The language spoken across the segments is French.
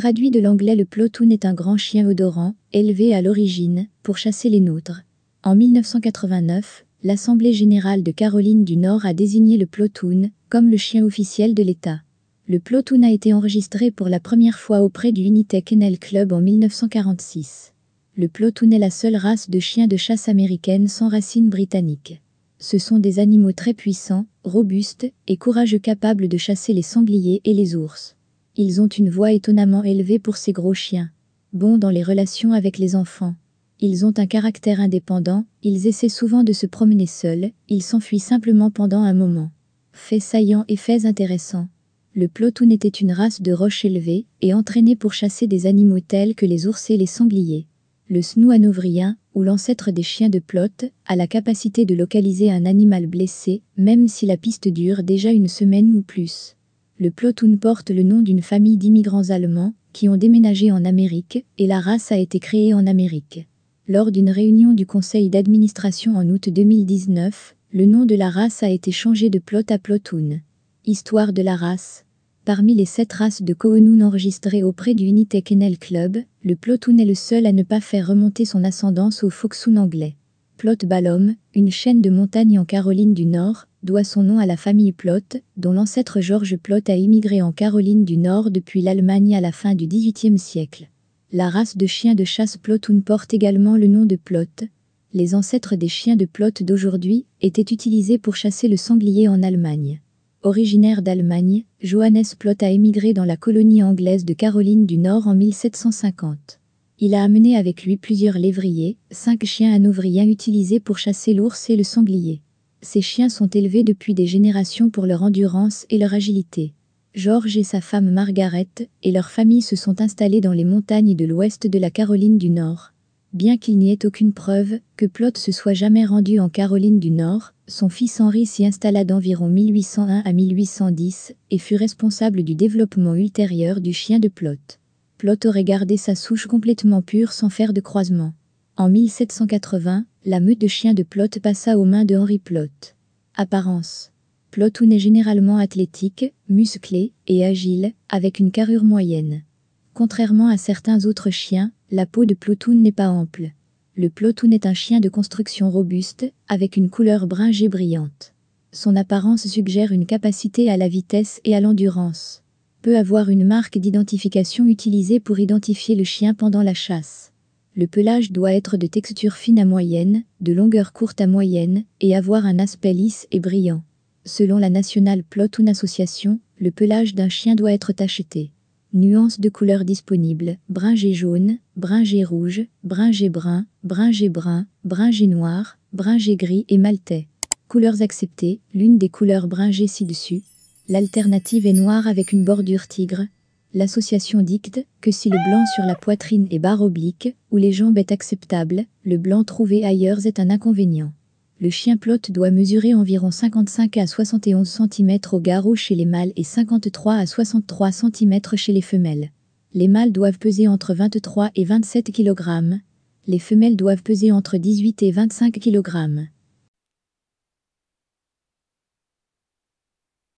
Traduit de l'anglais, le plotoun est un grand chien odorant, élevé à l'origine, pour chasser les nôtres. En 1989, l'Assemblée générale de Caroline du Nord a désigné le Plotoon comme le chien officiel de l'État. Le Plotoon a été enregistré pour la première fois auprès du United Kennel Club en 1946. Le Plotoon est la seule race de chiens de chasse américaine sans racines britanniques. Ce sont des animaux très puissants, robustes et courageux capables de chasser les sangliers et les ours. Ils ont une voix étonnamment élevée pour ces gros chiens. Bons dans les relations avec les enfants. Ils ont un caractère indépendant, ils essaient souvent de se promener seuls, ils s'enfuient simplement pendant un moment. Fait saillants et faits intéressants. Le plotoun était une race de roches élevées et entraînée pour chasser des animaux tels que les ours et les sangliers. Le snou hanovrien, ou l'ancêtre des chiens de Plot, a la capacité de localiser un animal blessé, même si la piste dure déjà une semaine ou plus. Le Plotoun porte le nom d'une famille d'immigrants allemands qui ont déménagé en Amérique et la race a été créée en Amérique. Lors d'une réunion du conseil d'administration en août 2019, le nom de la race a été changé de Plot à Plotoun. Histoire de la race. Parmi les sept races de Kohenoun enregistrées auprès du Unitech Kennel Club, le Plotoun est le seul à ne pas faire remonter son ascendance au Foxhoun anglais. Plot Balom, une chaîne de montagnes en Caroline du Nord, doit son nom à la famille Plot, dont l'ancêtre Georges Plot a immigré en Caroline du Nord depuis l'Allemagne à la fin du XVIIIe siècle. La race de chiens de chasse Plotoun porte également le nom de Plot. Les ancêtres des chiens de Plot d'aujourd'hui étaient utilisés pour chasser le sanglier en Allemagne. Originaire d'Allemagne, Johannes Plot a émigré dans la colonie anglaise de Caroline du Nord en 1750. Il a amené avec lui plusieurs lévriers, cinq chiens anouvriens utilisés pour chasser l'ours et le sanglier. Ces chiens sont élevés depuis des générations pour leur endurance et leur agilité. George et sa femme Margaret et leur famille se sont installés dans les montagnes de l'ouest de la Caroline du Nord. Bien qu'il n'y ait aucune preuve que Plot se soit jamais rendu en Caroline du Nord, son fils Henri s'y installa d'environ 1801 à 1810 et fut responsable du développement ultérieur du chien de Plot. Plot aurait gardé sa souche complètement pure sans faire de croisement. En 1780, la meute de chiens de Plot passa aux mains de Henri Plot. Apparence Plotoun est généralement athlétique, musclé et agile, avec une carrure moyenne. Contrairement à certains autres chiens, la peau de Plotoun n'est pas ample. Le Plotoun est un chien de construction robuste, avec une couleur et brillante. Son apparence suggère une capacité à la vitesse et à l'endurance peut avoir une marque d'identification utilisée pour identifier le chien pendant la chasse. Le pelage doit être de texture fine à moyenne, de longueur courte à moyenne, et avoir un aspect lisse et brillant. Selon la National une Association, le pelage d'un chien doit être tacheté. Nuances de couleurs disponibles bringé jaune, bringé rouge, bringé brun, bringé brun, bringé noir, bringé gris et maltais. Couleurs acceptées, l'une des couleurs bringées ci-dessus L'alternative est noire avec une bordure tigre. L'association dicte que si le blanc sur la poitrine est barre oblique ou les jambes est acceptable, le blanc trouvé ailleurs est un inconvénient. Le chien plot doit mesurer environ 55 à 71 cm au garrot chez les mâles et 53 à 63 cm chez les femelles. Les mâles doivent peser entre 23 et 27 kg. Les femelles doivent peser entre 18 et 25 kg.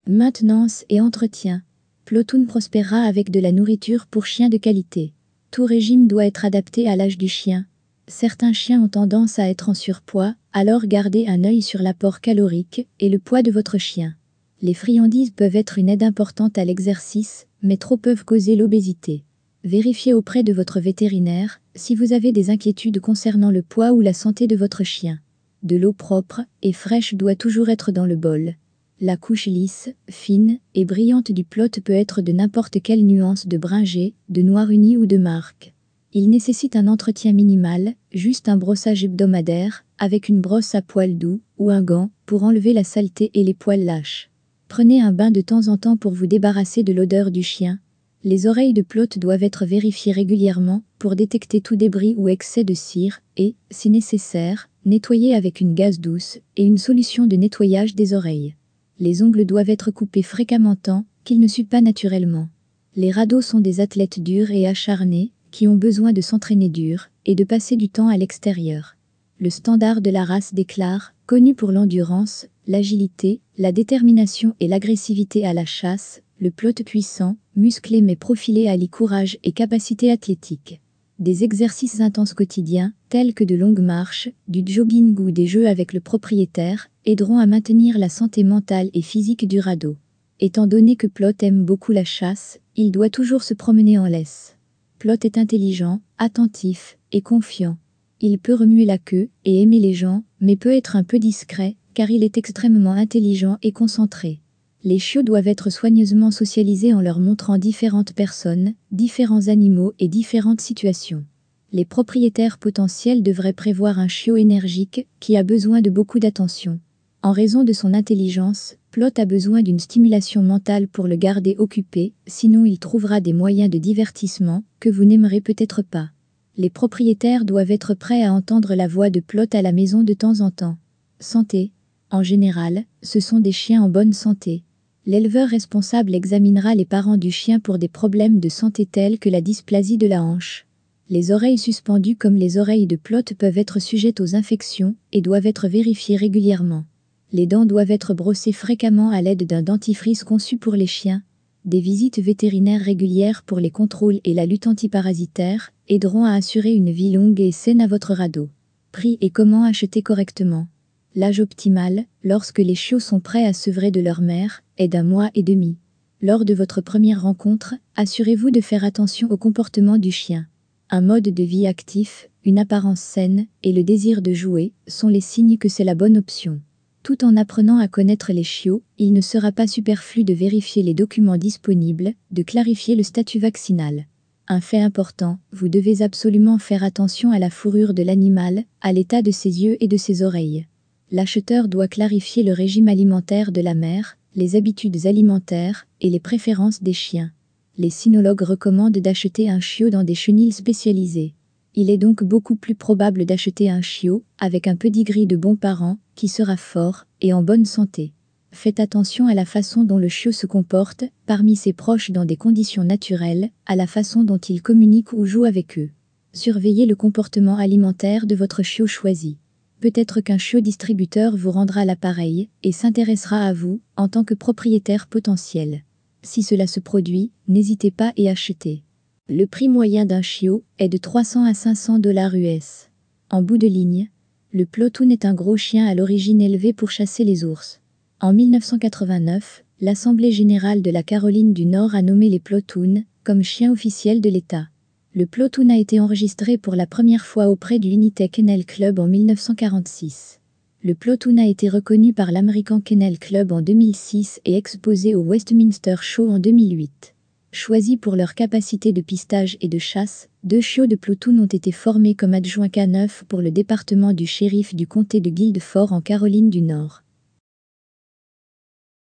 maintenance et entretien. Plotoun prospérera avec de la nourriture pour chiens de qualité. Tout régime doit être adapté à l'âge du chien. Certains chiens ont tendance à être en surpoids, alors gardez un œil sur l'apport calorique et le poids de votre chien. Les friandises peuvent être une aide importante à l'exercice, mais trop peuvent causer l'obésité. Vérifiez auprès de votre vétérinaire si vous avez des inquiétudes concernant le poids ou la santé de votre chien. De l'eau propre et fraîche doit toujours être dans le bol. La couche lisse, fine et brillante du plot peut être de n'importe quelle nuance de bringé, de noir uni ou de marque. Il nécessite un entretien minimal, juste un brossage hebdomadaire, avec une brosse à poils doux ou un gant pour enlever la saleté et les poils lâches. Prenez un bain de temps en temps pour vous débarrasser de l'odeur du chien. Les oreilles de plot doivent être vérifiées régulièrement pour détecter tout débris ou excès de cire et, si nécessaire, nettoyer avec une gaze douce et une solution de nettoyage des oreilles les ongles doivent être coupés fréquemment tant qu'ils ne suent pas naturellement. Les radeaux sont des athlètes durs et acharnés, qui ont besoin de s'entraîner dur et de passer du temps à l'extérieur. Le standard de la race déclare, connu pour l'endurance, l'agilité, la détermination et l'agressivité à la chasse, le plot puissant, musclé mais profilé à courage et capacité athlétique des exercices intenses quotidiens, tels que de longues marches, du jogging ou des jeux avec le propriétaire, aideront à maintenir la santé mentale et physique du radeau. Étant donné que Plot aime beaucoup la chasse, il doit toujours se promener en laisse. Plot est intelligent, attentif et confiant. Il peut remuer la queue et aimer les gens, mais peut être un peu discret, car il est extrêmement intelligent et concentré les chiots doivent être soigneusement socialisés en leur montrant différentes personnes, différents animaux et différentes situations. Les propriétaires potentiels devraient prévoir un chiot énergique qui a besoin de beaucoup d'attention. En raison de son intelligence, Plot a besoin d'une stimulation mentale pour le garder occupé, sinon il trouvera des moyens de divertissement que vous n'aimerez peut-être pas. Les propriétaires doivent être prêts à entendre la voix de Plot à la maison de temps en temps. Santé. En général, ce sont des chiens en bonne santé l'éleveur responsable examinera les parents du chien pour des problèmes de santé tels que la dysplasie de la hanche. Les oreilles suspendues comme les oreilles de plotte peuvent être sujettes aux infections et doivent être vérifiées régulièrement. Les dents doivent être brossées fréquemment à l'aide d'un dentifrice conçu pour les chiens. Des visites vétérinaires régulières pour les contrôles et la lutte antiparasitaire aideront à assurer une vie longue et saine à votre radeau. Prix et comment acheter correctement. L'âge optimal, lorsque les chiots sont prêts à sevrer de leur mère, est d'un mois et demi. Lors de votre première rencontre, assurez-vous de faire attention au comportement du chien. Un mode de vie actif, une apparence saine et le désir de jouer sont les signes que c'est la bonne option. Tout en apprenant à connaître les chiots, il ne sera pas superflu de vérifier les documents disponibles, de clarifier le statut vaccinal. Un fait important, vous devez absolument faire attention à la fourrure de l'animal, à l'état de ses yeux et de ses oreilles l'acheteur doit clarifier le régime alimentaire de la mère, les habitudes alimentaires et les préférences des chiens. Les sinologues recommandent d'acheter un chiot dans des chenilles spécialisées. Il est donc beaucoup plus probable d'acheter un chiot avec un pedigree de bons parents qui sera fort et en bonne santé. Faites attention à la façon dont le chiot se comporte parmi ses proches dans des conditions naturelles, à la façon dont il communique ou joue avec eux. Surveillez le comportement alimentaire de votre chiot choisi. Peut-être qu'un chiot distributeur vous rendra l'appareil et s'intéressera à vous en tant que propriétaire potentiel. Si cela se produit, n'hésitez pas et achetez. Le prix moyen d'un chiot est de 300 à 500 dollars US. En bout de ligne, le plotoon est un gros chien à l'origine élevé pour chasser les ours. En 1989, l'Assemblée générale de la Caroline du Nord a nommé les Plottoun comme chien officiel de l'État le Plotoon a été enregistré pour la première fois auprès du United Kennel Club en 1946. Le Plotoon a été reconnu par l'American Kennel Club en 2006 et exposé au Westminster Show en 2008. Choisis pour leur capacité de pistage et de chasse, deux chiots de Plotoon ont été formés comme adjoints K9 pour le département du shérif du comté de Guildford en Caroline du Nord.